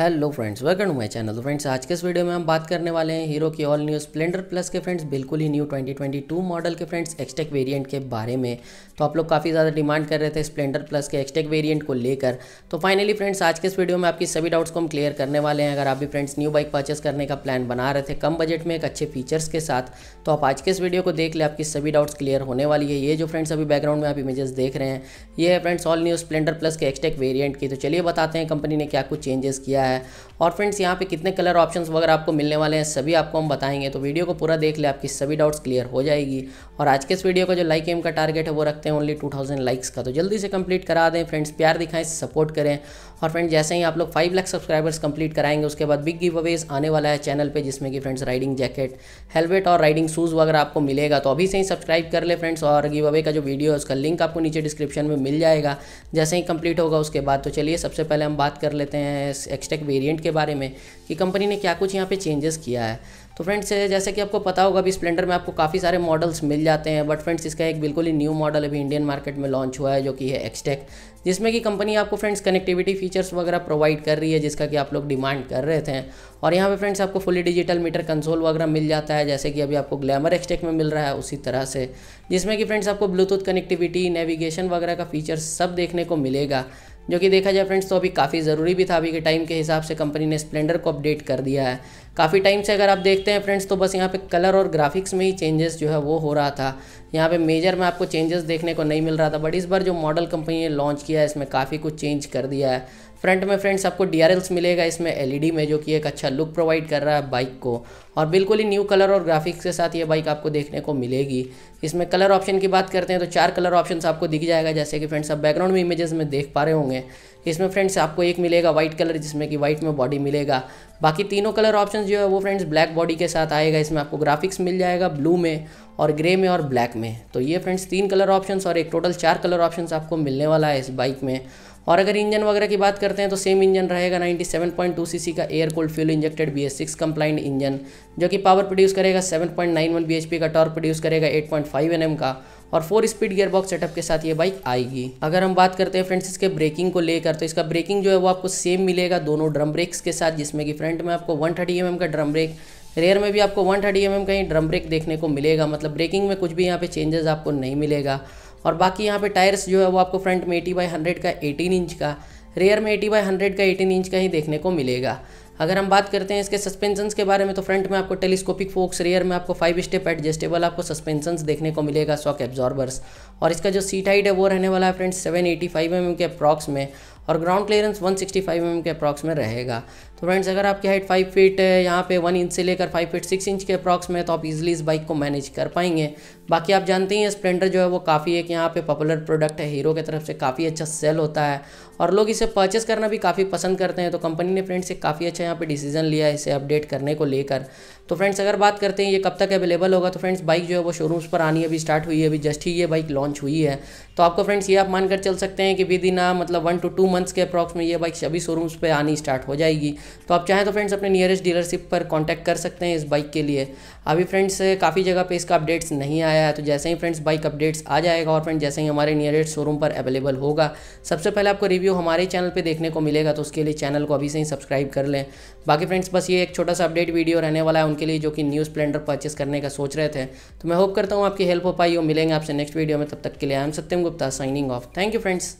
hello friends welcome to my channel तो friends आज के इस वीडियो में हम बात करने वाले हैं हीरो की ऑल न्यू स्प्लेंडर प्लस के फ्रेंड्स बिल्कुल ही न्यू 2022 मॉडल के फ्रेंड्स एक्सटेक वेरिएंट के बारे में तो आप लोग काफ़ी ज़्यादा डिमांड कर रहे थे स्प्लेंडर प्लस के एक्सटेक वेरिएंट को लेकर तो फाइनली फ्रेंड्स आज के इस वीडियो में आपकी सभी डाउट्स को हम क्लियर करने वाले हैं अगर आप भी फ्रेंड्स न्यू बाइक परचेस करने का प्लान बना रहे थे कम बजट में एक अच्छे फीचर्स के साथ तो आप आज के इस वीडियो को देख ले आपकी सभी डाउट्स क्लियर होने वाली है ये जो फ्रेंड्स अभी बैकग्राउंड में आप इमेजेस देख रहे हैं ये है friends all new Splendor plus के एक्सटेक वेरियंट की तो चलिए बताते हैं कंपनी ने क्या कुछ चेंजेस किया है है और फ्रेंड्स यहाँ पे कितने कलर ऑप्शंस वगैरह आपको मिलने वाले हैं सभी आपको हम बताएंगे तो वीडियो को पूरा देख ले आपकी सभी डाउट्स क्लियर हो जाएगी और आज के इस वीडियो का जो लाइक एम का टारगेट है वो रखते हैं ओनली 2000 लाइक्स का तो जल्दी से कंप्लीट करा दें फ्रेंड्स प्यार दिखाएं सपोर्ट करें और फ्रेंड्स जैसे ही आप लोग फाइव लाख सब्सक्राइबर्स कंप्लीट कराएंगे उसके बाद बिग गिव अवेज आने वाला है चैनल पर जिसमें कि फ्रेंड्स राइडिंग जैकेट हेलमेट और राइडिंग शूज़ वगैरह आपको मिलेगा तो अभी से ही सब्सक्राइब कर ले फ्रेंड्स और गिव अवे का जो वीडियो है उसका लिंक आपको नीचे डिस्क्रिप्शन में मिल जाएगा जैसे ही कंप्लीट होगा उसके बाद तो चलिए सबसे पहले हम बात कर लेते हैं एक्सटेक टेक वेरिएंट के बारे में कि कंपनी ने क्या कुछ यहाँ पे चेंजेस किया है तो फ्रेंड्स जैसे कि आपको पता होगा अभी स्प्लेंडर में आपको काफ़ी सारे मॉडल्स मिल जाते हैं बट फ्रेंड्स इसका एक बिल्कुल ही न्यू मॉडल अभी इंडियन मार्केट में लॉन्च हुआ है जो कि है एक्सटेक जिसमें कि कंपनी आपको फ्रेंड्स कनेक्टिविटी फीचर्स वगैरह प्रोवाइड कर रही है जिसका कि आप लोग डिमांड कर रहे थे और यहाँ पे फ्रेंड्स आपको फुली डिजिटल मीटर कंसोल वगैरह मिल जाता है जैसे कि अभी आपको ग्लैमर एक्सटेक में मिल रहा है उसी तरह से जिसमें कि फ्रेंड्स आपको ब्लूटूथ कनेक्टिविटी नेविगेशन वगैरह का फीचर्स सब देखने को मिलेगा जो कि देखा जाए फ्रेंड्स तो अभी काफ़ी ज़रूरी भी था अभी के टाइम के हिसाब से कंपनी ने स्प्लेंडर को अपडेट कर दिया है काफ़ी टाइम से अगर आप देखते हैं फ्रेंड्स तो बस यहाँ पे कलर और ग्राफिक्स में ही चेंजेस जो है वो हो रहा था यहाँ पे मेजर में आपको चेंजेस देखने को नहीं मिल रहा था बट इस बार जो मॉडल कंपनी ने लॉन्च किया है इसमें काफ़ी कुछ चेंज कर दिया है फ्रंट में फ्रेंड्स आपको डी मिलेगा इसमें एल e में जो कि एक अच्छा लुक प्रोवाइड कर रहा है बाइक को और बिल्कुल ही न्यू कलर और ग्राफिक्स के साथ ये बाइक आपको देखने को मिलेगी इसमें कलर ऑप्शन की बात करते हैं तो चार कलर ऑप्शन आपको दिख जाएगा जैसे कि फ्रेंड्स आप बैकग्राउंड में इमेजेस में देख पा रहे होंगे इसमें फ्रेंड्स आपको एक मिलेगा व्हाइट कलर जिसमें कि व्हाइट में बॉडी मिलेगा बाकी तीनों कलर ऑप्शन जो है वो फ्रेंड्स ब्लैक बॉडी के साथ आएगा इसमें आपको ग्राफिक्स मिल जाएगा ब्लू में और ग्रे में और ब्लैक में तो ये फ्रेंड्स तीन कलर ऑप्शन और एक टोटल चार कलर ऑप्शन आपको मिलने वाला है इस बाइक में और अगर इंजन वगैरह की बात करते हैं तो सेम इंजन रहेगा 97.2 सीसी का air cold fuel injected B S six compliant engine जो कि पावर प्रोड्यूस करेगा 7.91 पी का टॉर्क प्रोड्यूस करेगा 8.5 एम का और four speed gear box setup के साथ ये बाइक आएगी अगर हम बात करते हैं फ्रेंड्स इसके ब्रेकिंग को लेकर तो इसका ब्रेकिंग जो है वो आपको सेम मिलेगा दोनों ड्रम ब्रेक्स के साथ जिसमें कि फ्रंट में आपको वन थर्टी mm का ड्रम ब्रेक रेयर में भी आपको 130 थर्टी mm का ही ड्रम ब्रेक देखने को मिलेगा मतलब ब्रेकिंग में कुछ भी यहाँ पे चेंजेस आपको नहीं मिलेगा और बाकी यहाँ पे टायर्स जो है वो आपको फ्रंट में एटी बाई हंड्रेड का एटीन इंच का रेयर में एटी बाई हंड्रेड का एटीन इंच का ही देखने को मिलेगा अगर हम बात करते हैं इसके सस्पेंशन के बारे में तो फ्रंट में आपको टेलीस्कोपिक फोक्स रेयर में आपको फाइव स्टेप एडजस्टेबल आपको सस्पेंशन देखने को मिलेगा शॉक एब्जॉर्बर्स और इसका जो सीट हाइट है वो रहने वाला है friends seven eighty five M के अप्रॉक्स में और ग्राउंड क्लियरेंस 165 सिक्सटी mm के अप्रॉक्स में रहेगा तो फ्रेंड्स अगर आपकी हाइट 5 फीट यहाँ पे 1 इंच से लेकर 5 फीट 6 इंच के अप्रॉक्स में तो आप इजीली इस बाइक को मैनेज कर पाएंगे बाकी आप जानते हैं स्प्लेंडर जो है वो काफ़ी एक यहाँ पे पॉपुलर प्रोडक्ट है हीरो की तरफ से काफ़ी अच्छा सेल होता है और लोग इसे परचेस करना भी काफ़ी पसंद करते हैं तो कंपनी ने फ्रेंड्स एक काफ़ी अच्छा यहाँ पर डिसीजन लिया है इसे अपडेट करने को लेकर तो फ्रेंड्स अगर बात करते हैं ये कब तक अवेलेबल होगा तो फ्रेंड्स बाइक जो है वो शोरूम्स पर आनी अभी स्टार्ट हुई है अभी जस्ट ही ये बाइक लॉन्च हुई है तो आपको फ्रेंड्स ये आप मानकर चल सकते हैं कि विद इन मतलब वन टू टू मंथ्स के अप्रॉक्स में ये बाइक सभी शोरूम्स पे आनी स्टार्ट हो जाएगी तो आप चाहें तो फ्रेंड्स अपने नियरेस्ट डीलरशिप पर कांटेक्ट कर सकते हैं इस बाइक के लिए अभी फ्रेंड्स काफ़ी जगह पे इसका अपडेट्स नहीं आया है तो जैसे ही फ्रेंड्स बाइक अपडेट्स आ जाएगा और फ्रेंड जैसे ही हमारे नियरेस्ट शोरूम पर अवेलेबल होगा सबसे पहले आपको रिव्यू हमारे चैनल पर देखने को मिलेगा तो उसके लिए चैनल को अभी से ही सब्सक्राइब कर लें बाकी फ्रेंड्स बस ये एक छोटा सा अपडेट वीडियो रहने वाला है उनके लिए जो कि न्यू स्प्लेंडर परचेस करने का सोच रहे थे तो मैं होप करता हूँ आपकी हेल्प हो पाई हो मिलेंगे आपसे नेक्स्ट वीडियो में तब तक के लिए I am Satyam Gupta signing off thank you friends